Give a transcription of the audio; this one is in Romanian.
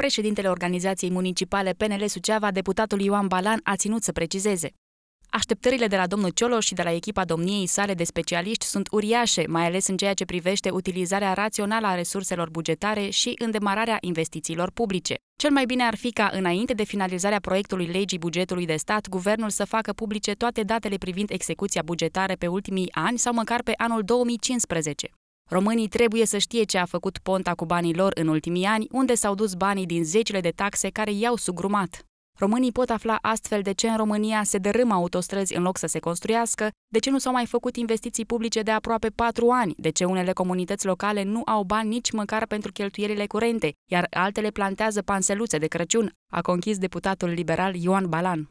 Președintele Organizației Municipale PNL Suceava, deputatul Ioan Balan, a ținut să precizeze. Așteptările de la domnul Cioloș și de la echipa domniei sale de specialiști sunt uriașe, mai ales în ceea ce privește utilizarea rațională a resurselor bugetare și îndemararea investițiilor publice. Cel mai bine ar fi ca, înainte de finalizarea proiectului legii bugetului de stat, guvernul să facă publice toate datele privind execuția bugetară pe ultimii ani sau măcar pe anul 2015. Românii trebuie să știe ce a făcut Ponta cu banii lor în ultimii ani, unde s-au dus banii din zecile de taxe care i-au sugrumat. Românii pot afla astfel de ce în România se dărâmă autostrăzi în loc să se construiască, de ce nu s-au mai făcut investiții publice de aproape patru ani, de ce unele comunități locale nu au bani nici măcar pentru cheltuielile curente, iar altele plantează panseluțe de Crăciun, a conchis deputatul liberal Ioan Balan.